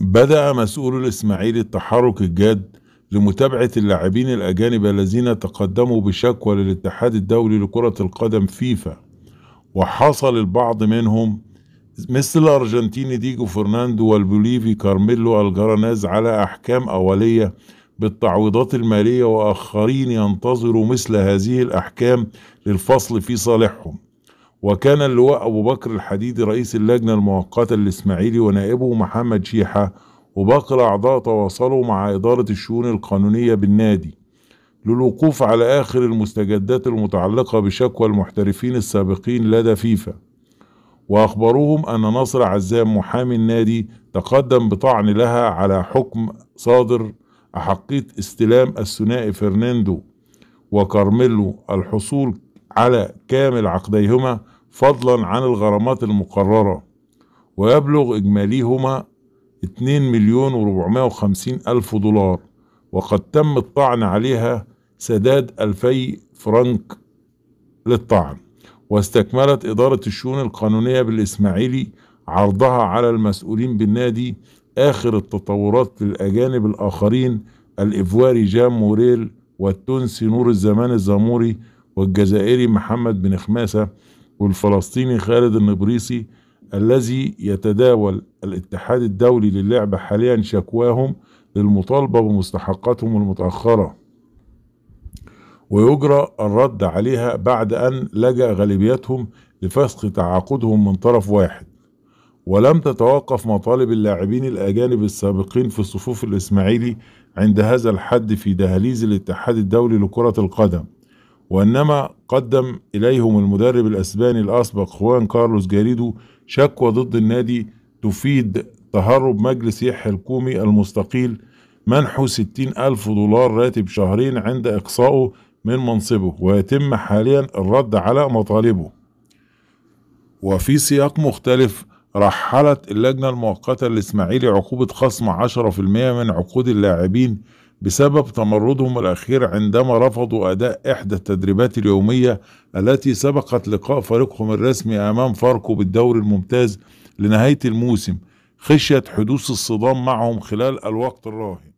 بدأ مسؤول الإسماعيلي التحرك الجاد لمتابعة اللاعبين الأجانب الذين تقدموا بشكوى للاتحاد الدولي لكرة القدم فيفا وحصل البعض منهم مثل الأرجنتيني ديجو فرناندو والبوليفي كارميلو الجراناز على أحكام أولية بالتعويضات المالية وآخرين ينتظروا مثل هذه الأحكام للفصل في صالحهم وكان اللواء أبو بكر الحديدي رئيس اللجنة المؤقتة للإسماعيلي ونائبه محمد شيحة وباقي الأعضاء تواصلوا مع إدارة الشؤون القانونية بالنادي للوقوف على آخر المستجدات المتعلقة بشكوى المحترفين السابقين لدى فيفا وأخبروهم أن نصر عزام محامي النادي تقدم بطعن لها على حكم صادر أحقية استلام الثنائي فرناندو وكارميلو الحصول على كامل عقديهما فضلا عن الغرامات المقررة ويبلغ إجماليهما 2 مليون و450 ألف دولار وقد تم الطعن عليها سداد 2000 فرنك للطعن واستكملت إدارة الشؤون القانونية بالإسماعيلي عرضها على المسؤولين بالنادي آخر التطورات للأجانب الآخرين الإفواري جام موريل والتونسي نور الزمان الزاموري والجزائري محمد بن خماسة والفلسطيني خالد النبريسي الذي يتداول الاتحاد الدولي للعبة حاليا شكواهم للمطالبة بمستحقاتهم المتأخرة ويجرى الرد عليها بعد أن لجأ غالبيتهم لفسخ تعاقدهم من طرف واحد ولم تتوقف مطالب اللاعبين الأجانب السابقين في الصفوف الإسماعيلي عند هذا الحد في دهاليز الاتحاد الدولي لكرة القدم وإنما قدم إليهم المدرب الأسباني الأسبق خوان كارلوس جاريدو شكوى ضد النادي تفيد تهرب مجلس يحيى الكومي المستقيل منحه ستين ألف دولار راتب شهرين عند إقصائه من منصبه ويتم حاليا الرد على مطالبه وفي سياق مختلف رحلت اللجنة المؤقتة الإسماعيلي عقوبة خصم 10% من عقود اللاعبين بسبب تمردهم الأخير عندما رفضوا أداء إحدى التدريبات اليومية التي سبقت لقاء فريقهم الرسمي أمام فاركو بالدوري الممتاز لنهاية الموسم خشية حدوث الصدام معهم خلال الوقت الراهن